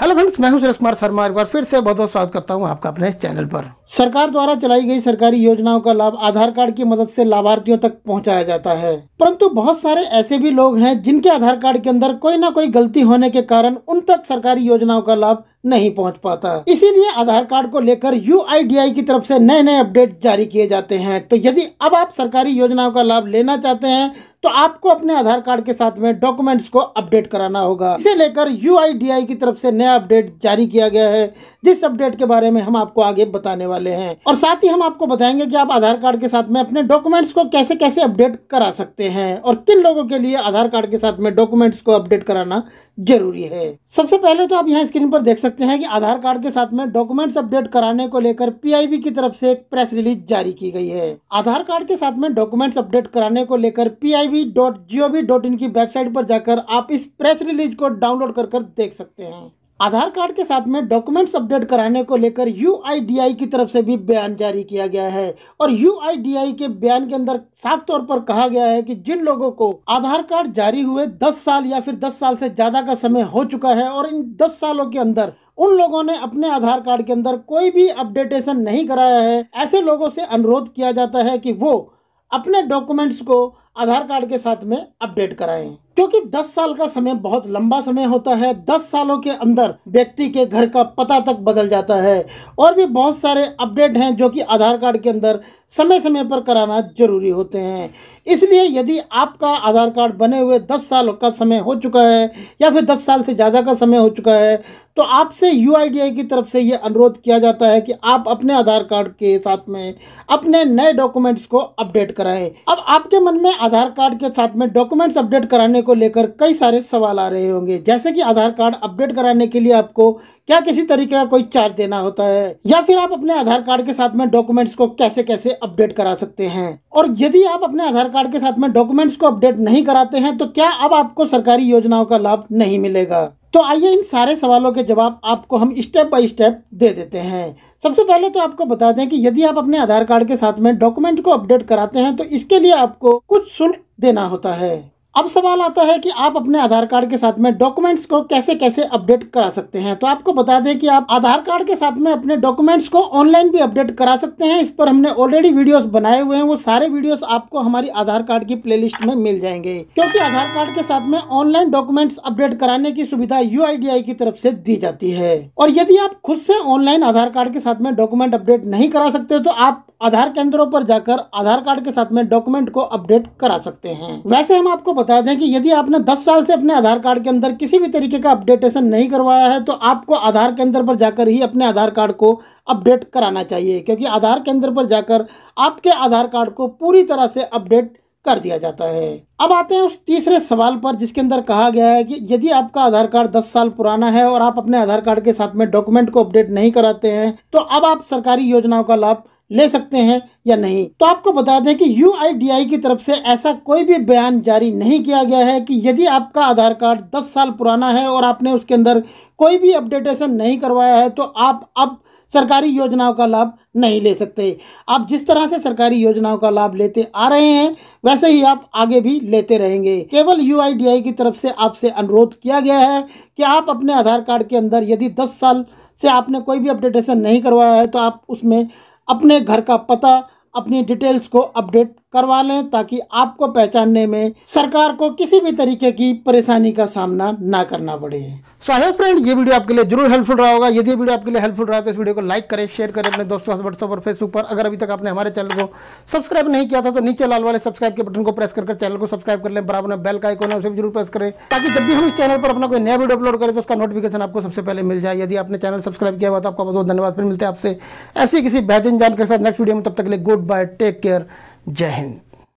hello friends मैं हूं सुरेश कुमार शर्मा एक बार फिर से बहुत बहुत स्वागत करता हूं आपका अपने चैनल पर सरकार द्वारा चलाई गई सरकारी योजनाओं का लाभ आधार कार्ड की मदद से लाभार्थियों तक पहुंचाया जाता है परंतु बहुत सारे ऐसे भी लोग हैं जिनके आधार कार्ड के अंदर कोई ना कोई गलती होने के कारण उन तक सरकारी योजनाओं का लाभ नहीं पहुंच पाता इसीलिए आधार कार्ड को लेकर यू की तरफ से नए नए अपडेट जारी किए जाते हैं तो यदि अब आप सरकारी योजनाओं का लाभ लेना चाहते हैं तो आपको अपने आधार कार्ड के साथ में डॉक्यूमेंट्स को अपडेट कराना होगा इसे लेकर यू की तरफ से नया अपडेट जारी किया गया है जिस अपडेट के बारे में हम आपको आगे बताने वाले हैं और साथ ही हम आपको बताएंगे कि आप आधार कार्ड के साथ में अपने डॉक्यूमेंट्स को कैसे कैसे अपडेट करा सकते हैं और किन लोगों के लिए आधार कार्ड के साथ में डॉक्यूमेंट्स को अपडेट कराना जरूरी है सबसे पहले तो आप यहाँ स्क्रीन पर देख सकते हैं कि आधार कार्ड के साथ में डॉक्यूमेंट्स अपडेट कराने को लेकर पीआईबी की तरफ से एक प्रेस रिलीज जारी की गई है आधार कार्ड के साथ में डॉक्यूमेंट्स अपडेट कराने को लेकर पी की वेबसाइट पर जाकर आप इस प्रेस रिलीज को डाउनलोड कर देख सकते हैं आधार कार्ड के साथ में डॉक्यूमेंट्स अपडेट कराने को लेकर यू की तरफ से भी बयान जारी किया गया है और यू के बयान के अंदर साफ तौर पर कहा गया है कि जिन लोगों को आधार कार्ड जारी हुए 10 साल या फिर 10 साल से ज़्यादा का समय हो चुका है और इन 10 सालों के अंदर उन लोगों ने अपने आधार कार्ड के अंदर कोई भी अपडेटेशन नहीं कराया है ऐसे लोगों से अनुरोध किया जाता है कि वो अपने डॉक्यूमेंट्स को आधार कार्ड के साथ में अपडेट कराएं क्योंकि 10 साल का समय बहुत लंबा समय होता है 10 सालों के अंदर व्यक्ति के घर का पता तक बदल जाता है और भी बहुत सारे अपडेट हैं जो कि आधार कार्ड के अंदर समय समय पर कराना जरूरी होते हैं इसलिए यदि आपका आधार कार्ड बने हुए 10 साल का समय हो चुका है या फिर 10 साल से ज़्यादा का समय हो चुका है तो आपसे यू की तरफ से ये अनुरोध किया जाता है कि आप अपने आधार कार्ड के साथ में अपने नए डॉक्यूमेंट्स को अपडेट कराएं अब आपके मन में आधार कार्ड के साथ में डॉक्यूमेंट्स अपडेट कराने को लेकर कई सारे सवाल आ रहे होंगे जैसे कि आधार कार्ड अपडेट कराने के लिए आपको क्या किसी तरीके का कोई चार्ज देना होता है या फिर आप अपने आधार कार्ड के साथ में डॉक्यूमेंट्स को कैसे कैसे अपडेट करा सकते हैं और यदि आप अपने आधार कार्ड के साथ में डॉक्यूमेंट्स को अपडेट नहीं कराते हैं तो क्या अब आपको सरकारी योजनाओं का लाभ नहीं मिलेगा तो आइए इन सारे सवालों के जवाब आपको हम स्टेप बाय स्टेप दे देते हैं सबसे पहले तो आपको बता दें कि यदि आप अपने आधार कार्ड के साथ में डॉक्यूमेंट को अपडेट कराते हैं तो इसके लिए आपको कुछ शुल्क देना होता है अब सवाल आता है कि आप अपने आधार कार्ड के साथ में डॉक्यूमेंट्स को कैसे कैसे अपडेट करा सकते हैं तो आपको बता दें कि आप आधार कार्ड के साथ में अपने डॉक्यूमेंट्स को ऑनलाइन भी अपडेट करा सकते हैं इस पर हमने ऑलरेडी वीडियोस बनाए हुए हैं वो सारे वीडियोस आपको हमारी आधार कार्ड की प्ले में मिल जाएंगे क्योंकि आधार कार्ड के साथ में ऑनलाइन डॉक्यूमेंट्स अपडेट कराने की सुविधा यू की तरफ से दी जाती है और यदि आप खुद से ऑनलाइन आधार कार्ड के साथ में डॉक्यूमेंट अपडेट नहीं करा सकते तो आप आधार केंद्रों पर जाकर आधार कार्ड के साथ में डॉक्यूमेंट को अपडेट करा सकते हैं वैसे हम आपको बता दें कि यदि आपने 10 साल से अपने आधार कार्ड के अंदर किसी भी तरीके का अपडेटेशन नहीं करवाया है तो आपको आधार केंद्र पर जाकर ही अपने आधार कार्ड को अपडेट कराना चाहिए क्योंकि आधार केंद्र पर जाकर आपके आधार कार्ड को पूरी तरह से अपडेट कर दिया जाता है अब आते हैं उस तीसरे सवाल पर जिसके अंदर कहा गया है कि यदि आपका आधार कार्ड 10 साल पुराना है और आप अपने आधार कार्ड के साथ में डॉक्यूमेंट को अपडेट नहीं कराते हैं तो अब आप सरकारी योजनाओं का लाभ ले सकते हैं या नहीं तो आपको बता दें कि यू की तरफ से ऐसा कोई भी बयान जारी नहीं किया गया है कि यदि आपका आधार कार्ड 10 साल पुराना है और आपने उसके अंदर कोई भी अपडेटेशन नहीं करवाया है तो आप अब सरकारी योजनाओं का लाभ नहीं ले सकते आप जिस तरह से सरकारी योजनाओं का लाभ लेते आ रहे हैं वैसे ही आप आगे भी लेते रहेंगे केवल यू की तरफ से आपसे अनुरोध किया गया है कि आप अपने आधार कार्ड के अंदर यदि दस साल से आपने कोई भी अपडेटेशन नहीं करवाया है तो आप उसमें अपने घर का पता अपनी डिटेल्स को अपडेट करवा लें ताकि आपको पहचानने में सरकार को किसी भी तरीके की परेशानी का सामना ना करना पड़े सो है फ्रेंड ये वीडियो आपके लिए जरूर हेल्पफुल रहा होगा यदि वीडियो आपके लिए हेल्पफुल रहा तो इस वीडियो को लाइक करें शेयर करें अपने दोस्तों व्हाट्सअप और फेसबुक पर अगर अभी तक आपने हमारे चैनल को सब्सक्राइब नहीं किया था तो नीचे लाल वाले सब्सक्राइब के बटन को प्रेस करके चैनल को सब्सक्राइब कर लें बराबर बेल का आइकॉन है उसे भी जरूर प्रेस करें ताकि जब भी हम इस चैनल पर अपना कोई नया वीडियो अपलोड करें तो उसका नोटिफिकेशन आपको सबसे पहले मिल जाए यदि आपने चैनल सब्सक्राइब किया हुआ तो आपका बहुत बहुत धन्यवाद फिर मिलते हैं आपसे ऐसी किसी बेहतरीन जानकारी के साथ नेक्स्ट वीडियो में तब तक के लिए good bye take care jai hind